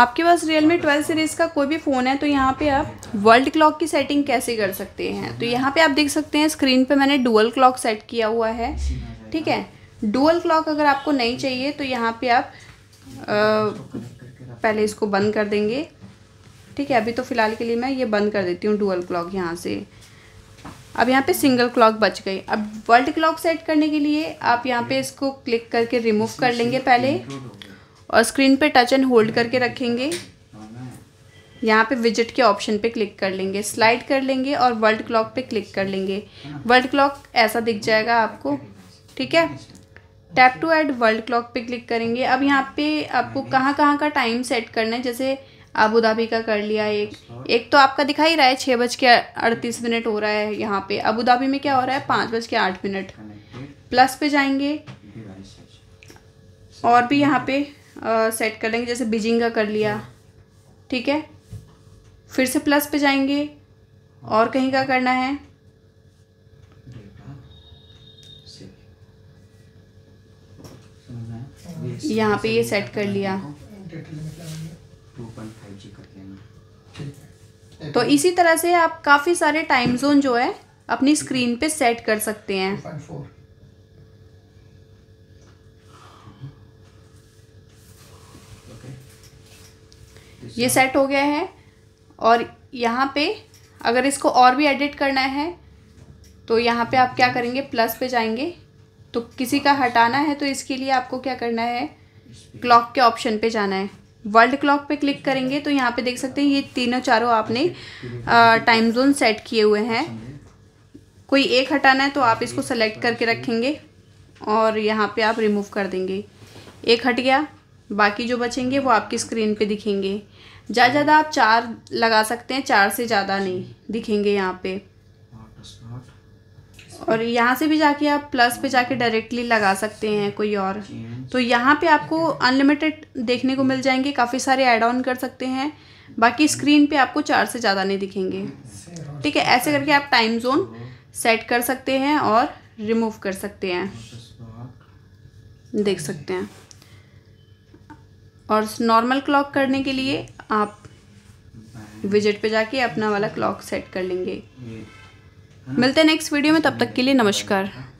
आपके पास Realme 12 twelve series का कोई भी फ़ोन है तो यहाँ पे आप वर्ल्ड क्लॉक की सेटिंग कैसे कर सकते हैं तो यहाँ पे आप देख सकते हैं स्क्रीन पे मैंने डुअल क्लॉक सेट किया हुआ है ठीक है डुअल क्लॉक अगर आपको नहीं चाहिए तो यहाँ पे आप आ, पहले इसको बंद कर देंगे ठीक है अभी तो फ़िलहाल के लिए मैं ये बंद कर देती हूँ डुअल क्लॉक यहाँ से अब यहाँ पर सिंगल क्लॉक बच गई अब वर्ल्ड क्लॉक सेट करने के लिए आप यहाँ पे इसको क्लिक करके रिमूव कर लेंगे पहले और स्क्रीन पे टच एंड होल्ड करके रखेंगे यहाँ पे विजिट के ऑप्शन पे क्लिक कर लेंगे स्लाइड कर लेंगे और वर्ल्ड क्लॉक पे क्लिक कर लेंगे वर्ल्ड क्लॉक ऐसा दिख जाएगा आपको ठीक है tap to add world clock पे क्लिक करेंगे अब यहाँ पे आपको कहाँ कहाँ का टाइम सेट करना है जैसे अबू धाबी का कर लिया एक एक तो आपका दिखा ही रहा है छः बज के अड़तीस मिनट हो रहा है यहाँ पे अबू धाबी में क्या हो रहा है पाँच बज के आठ मिनट प्लस पे जाएंगे और भी यहाँ पे सेट कर लेंगे जैसे बीजिंग का कर लिया ठीक है फिर से प्लस पे जाएंगे और कहीं का करना है यहाँ पे ये सेट कर लिया तो इसी तरह से आप काफ़ी सारे टाइम जोन जो है अपनी स्क्रीन पे सेट कर सकते हैं ये सेट हो गया है और यहाँ पे अगर इसको और भी एडिट करना है तो यहाँ पे आप क्या करेंगे प्लस पे जाएंगे तो किसी का हटाना है तो इसके लिए आपको क्या करना है क्लॉक के ऑप्शन पे जाना है वर्ल्ड क्लॉक पे क्लिक करेंगे तो यहाँ पे देख सकते हैं ये तीनों चारों आपने टाइम जोन सेट किए हुए हैं कोई एक हटाना है तो आप इसको सेलेक्ट करके रखेंगे और यहाँ पे आप रिमूव कर देंगे एक हट गया बाकी जो बचेंगे वो आपकी स्क्रीन पे दिखेंगे ज़्यादा ज़्यादा आप चार लगा सकते हैं चार से ज़्यादा नहीं दिखेंगे यहाँ पे और यहाँ से भी जाके आप प्लस पे जाके डायरेक्टली लगा सकते हैं कोई और तो यहाँ पे आपको अनलिमिटेड देखने को मिल जाएंगे काफ़ी सारे ऐड ऑन कर सकते हैं बाकी स्क्रीन पे आपको चार से ज़्यादा नहीं दिखेंगे ठीक है ऐसे करके आप टाइम जोन सेट कर सकते हैं और रिमूव कर सकते हैं देख सकते हैं और नॉर्मल क्लॉक करने के लिए आप विजिट पे जाके अपना वाला क्लॉक सेट कर लेंगे मिलते हैं नेक्स्ट वीडियो में तब तक के लिए नमस्कार